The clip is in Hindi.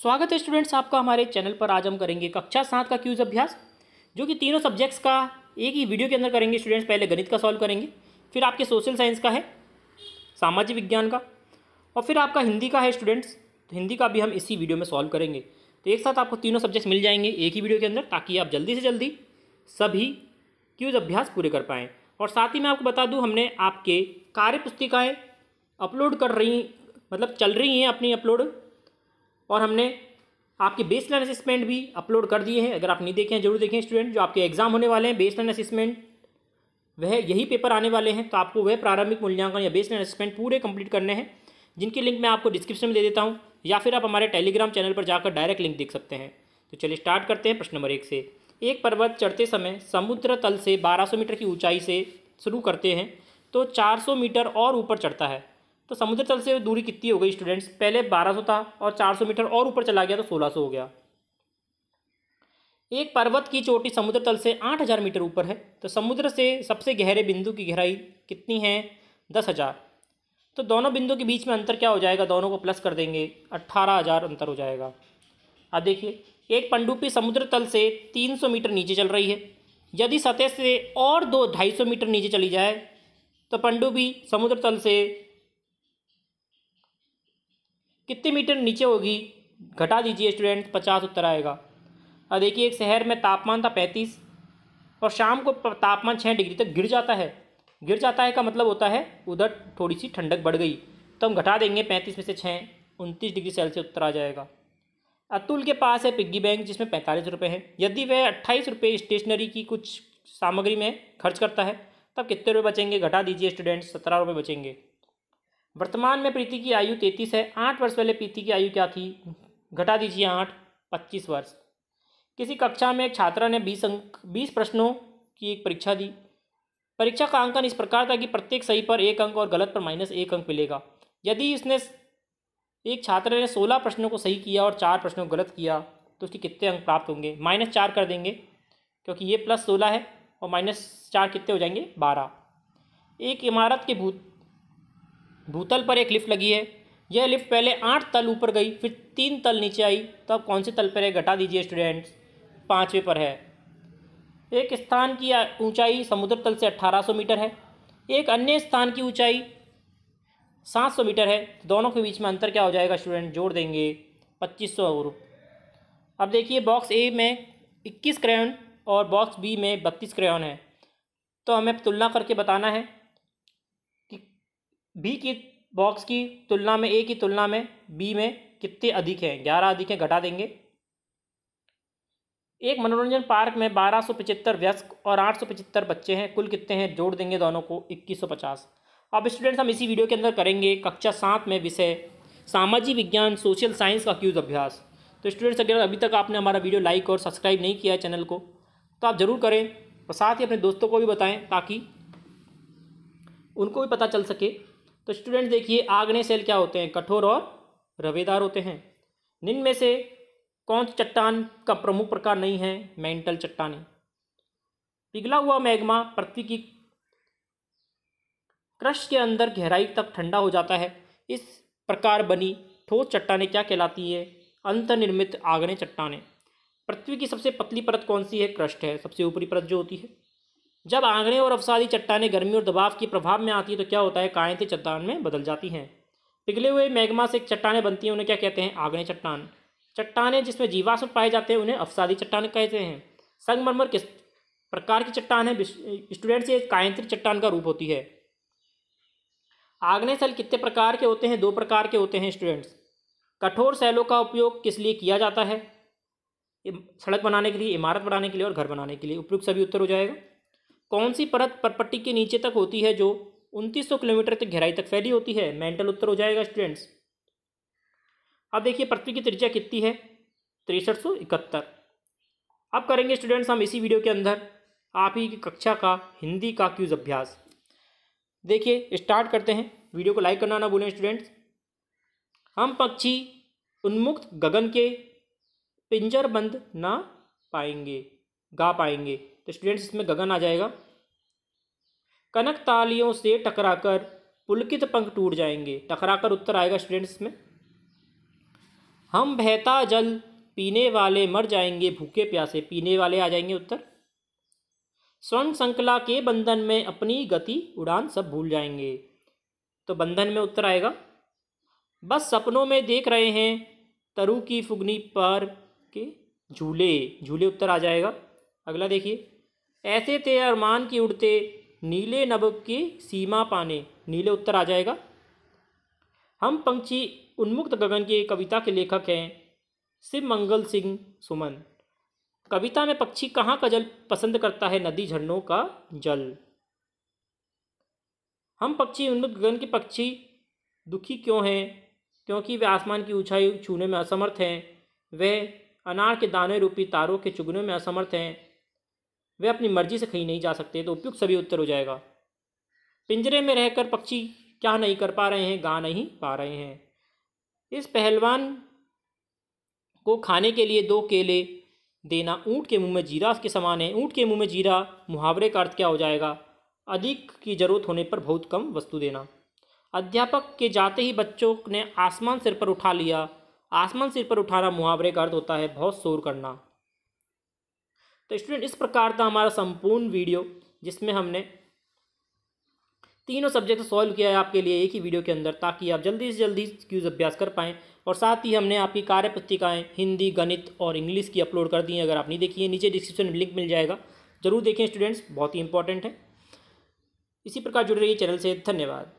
स्वागत है स्टूडेंट्स आपका हमारे चैनल पर आज हम करेंगे कक्षा सात का क्यूज अभ्यास जो कि तीनों सब्जेक्ट्स का एक ही वीडियो के अंदर करेंगे स्टूडेंट्स पहले गणित का सॉल्व करेंगे फिर आपके सोशल साइंस का है सामाजिक विज्ञान का और फिर आपका हिंदी का है स्टूडेंट्स तो हिंदी का भी हम इसी वीडियो में सॉल्व करेंगे तो एक साथ आपको तीनों सब्जेक्ट्स मिल जाएंगे एक ही वीडियो के अंदर ताकि आप जल्दी से जल्दी सभी क्यूज अभ्यास पूरे कर पाएँ और साथ ही मैं आपको बता दूँ हमने आपके कार्य पुस्तिकाएँ अपलोड कर रही मतलब चल रही हैं अपनी अपलोड और हमने आपके बेस लाइन असिस्मेंट भी अपलोड कर दिए हैं अगर आप नहीं देखें जरूर देखें स्टूडेंट जो आपके एग्जाम होने वाले हैं बेस लाइन असिस्मेंट वह यही पेपर आने वाले हैं तो आपको वह प्रारंभिक मूल्यांकन या बेस लाइन असिस्मेंट पूरे कंप्लीट करने हैं जिनके लिंक मैं आपको डिस्क्रिप्शन में दे देता हूँ या फिर आप हमारे टेलीग्राम चैनल पर जाकर डायरेक्ट लिंक देख सकते हैं तो चलिए स्टार्ट करते हैं प्रश्न नंबर एक से एक पर्वत चढ़ते समय समुद्र तल से बारह मीटर की ऊँचाई से शुरू करते हैं तो चार मीटर और ऊपर चढ़ता है तो समुद्र तल से दूरी कितनी हो गई स्टूडेंट्स पहले 1200 था और 400 मीटर और ऊपर चला गया तो 1600 हो गया एक पर्वत की चोटी समुद्र तल से 8000 मीटर ऊपर है तो समुद्र से सबसे गहरे बिंदु की गहराई कितनी है दस हज़ार तो दोनों बिंदु के बीच में अंतर क्या हो जाएगा दोनों को प्लस कर देंगे अट्ठारह हज़ार अंतर हो जाएगा अब देखिए एक पंडुपी समुद्र तल से सौ मीटर नीचे चल रही है यदि सतह से और दो ढाई सौ मीटर नीचे चली जाए तो पंडुबी समुद्र तल से कितने मीटर नीचे होगी घटा दीजिए स्टूडेंट पचास उत्तर आएगा और देखिए एक शहर में तापमान था पैंतीस और शाम को तापमान छः डिग्री तक गिर जाता है गिर जाता है का मतलब होता है उधर थोड़ी सी ठंडक बढ़ गई तो हम घटा देंगे पैंतीस में से छः उनतीस डिग्री सेल्सियस उत्तर आ जाएगा अतुल के पास है पिग्गी बैंक जिसमें पैंतालीस रुपये है यदि वह अट्ठाईस रुपये स्टेशनरी की कुछ सामग्री में खर्च करता है तब कितने रुपये बचेंगे घटा दीजिए स्टूडेंट्स सत्रह रुपये बचेंगे वर्तमान में प्रीति की आयु तैंतीस है आठ वर्ष पहले प्रीति की आयु क्या थी घटा दीजिए आठ पच्चीस वर्ष किसी कक्षा में एक छात्रा ने बीस अंक बीस प्रश्नों की एक परीक्षा दी परीक्षा का अंकन इस प्रकार था कि प्रत्येक सही पर एक अंक और गलत पर माइनस एक अंक मिलेगा यदि इसने एक छात्र ने सोलह प्रश्नों को सही किया और चार प्रश्नों को गलत किया तो उसके कितने अंक प्राप्त होंगे माइनस चार कर देंगे क्योंकि ये प्लस सोलह है और माइनस चार कितने हो जाएंगे बारह एक इमारत के भूत भूतल पर एक लिफ्ट लगी है यह लिफ्ट पहले आठ तल ऊपर गई फिर तीन तल नीचे आई तो अब कौन से तल पर है घटा दीजिए स्टूडेंट्स पाँचवें पर है एक स्थान की ऊंचाई समुद्र तल से 1800 मीटर है एक अन्य स्थान की ऊंचाई 700 मीटर है दोनों के बीच में अंतर क्या हो जाएगा स्टूडेंट जोड़ देंगे सौ और अब देखिए बॉक्स ए में इक्कीस क्रेन और बॉक्स बी में बत्तीस क्रेन है तो हमें तुलना करके बताना है बी की बॉक्स की तुलना में ए की तुलना में बी में कितने अधिक हैं ग्यारह अधिक हैं घटा देंगे एक मनोरंजन पार्क में बारह सौ पचहत्तर व्यस्क और आठ सौ पचहत्तर बच्चे हैं कुल कितने हैं जोड़ देंगे दोनों को इक्कीस सौ पचास अब स्टूडेंट्स हम इसी वीडियो के अंदर करेंगे कक्षा सात में विषय सामाजिक विज्ञान सोशल साइंस का क्यूज अभ्यास तो स्टूडेंट्स अगर अभी तक आपने हमारा वीडियो लाइक और सब्सक्राइब नहीं किया है चैनल को तो आप ज़रूर करें और साथ ही अपने दोस्तों को भी बताएं ताकि उनको भी पता चल सके तो स्टूडेंट देखिए आग्नेय शैल क्या होते हैं कठोर और रवेदार होते हैं में से कौन चट्टान का प्रमुख प्रकार नहीं है मेंटल चट्टाने पिघला हुआ मैग्मा पृथ्वी की क्रश के अंदर गहराई तक ठंडा हो जाता है इस प्रकार बनी ठोस चट्टाने क्या कहलाती है अंतर्निर्मित आग्नेय चट्टाने पृथ्वी की सबसे पतली परत कौन सी है क्रस्ट है सबसे ऊपरी परत जो होती है जब आंगड़े और अवसादी चट्टाने गर्मी और दबाव के प्रभाव में आती है तो क्या होता है कायते चट्टान में बदल जाती हैं पिघले हुए मैग्मा से चट्टाने बनती हैं उन्हें क्या कहते हैं आगने चट्टान चट्टाने जिसमें जीवाश्म पाए जाते हैं उन्हें अफसादी चट्टान कहते हैं संगमरमर किस प्रकार की चट्टान है स्टूडेंट्स ये कायंत्रिक चट्टान का रूप होती है आग्नेय सेल कितने प्रकार के होते हैं दो प्रकार के होते हैं स्टूडेंट्स कठोर सेलों का उपयोग किस लिए किया जाता है सड़क बनाने के लिए इमारत बनाने के लिए और घर बनाने के लिए उपयुक्त सभी उत्तर हो जाएगा कौन सी परत परपट्टी के नीचे तक होती है जो उनतीस किलोमीटर तक गहराई तक फैली होती है मेंटल उत्तर हो जाएगा स्टूडेंट्स अब देखिए पृथ्वी की त्रिज्या कितनी है तिरसठ इकहत्तर अब करेंगे स्टूडेंट्स हम इसी वीडियो के अंदर आप ही की कक्षा का हिंदी का क्यूज अभ्यास देखिए स्टार्ट करते हैं वीडियो को लाइक करना ना भूलें स्टूडेंट्स हम पक्षी उन्मुक्त गगन के पिंजर बंद ना पाएंगे गा पाएंगे तो स्टूडेंट्स इसमें गगन आ जाएगा कनक तालियों से टकराकर पुलकित पंख टूट जाएंगे टकराकर उत्तर आएगा स्टूडेंट्स इसमें हम बहता जल पीने वाले मर जाएंगे भूखे प्यासे पीने वाले आ जाएंगे उत्तर स्वर्ण श्रृंखला के बंधन में अपनी गति उड़ान सब भूल जाएंगे तो बंधन में उत्तर आएगा बस सपनों में देख रहे हैं तरु की फुगनी पर के झूले झूले उत्तर आ जाएगा अगला देखिए ऐसे थे अरमान की उड़ते नीले नब की सीमा पाने नीले उत्तर आ जाएगा हम पंक्षी उन्मुक्त गगन की कविता के लेखक हैं शिव मंगल सिंह सुमन कविता में पक्षी कहाँ का जल पसंद करता है नदी झरनों का जल हम पक्षी उन्मुक्त गगन के पक्षी दुखी क्यों हैं क्योंकि वे आसमान की ऊंचाई छूने में असमर्थ हैं वे अनार के दाने रूपी तारों के चुगने में असमर्थ हैं वे अपनी मर्जी से कहीं नहीं जा सकते तो उपयुक्त सभी उत्तर हो जाएगा पिंजरे में रहकर पक्षी क्या नहीं कर पा रहे हैं गा नहीं पा रहे हैं इस पहलवान को खाने के लिए दो केले देना ऊँट के मुंह में जीरा के समान है ऊँट के मुंह में जीरा मुहावरे का अर्थ क्या हो जाएगा अधिक की जरूरत होने पर बहुत कम वस्तु देना अध्यापक के जाते ही बच्चों ने आसमान सिर पर उठा लिया आसमान सिर पर उठाना मुहावरे का अर्थ होता है बहुत शोर करना तो स्टूडेंट इस प्रकार था हमारा संपूर्ण वीडियो जिसमें हमने तीनों सब्जेक्ट सॉल्व किया है आपके लिए एक ही वीडियो के अंदर ताकि आप जल्दी से जल्दी क्यूज़ अभ्यास कर पाएँ और साथ ही हमने आपकी कार्य पुस्तिकाएँ हिंदी गणित और इंग्लिश की अपलोड कर दी हैं अगर आप नहीं देखी है नीचे डिस्क्रिप्शन में लिंक मिल जाएगा ज़रूर देखें स्टूडेंट्स बहुत ही इंपॉर्टेंट है इसी प्रकार जुड़ रही है चैनल से धन्यवाद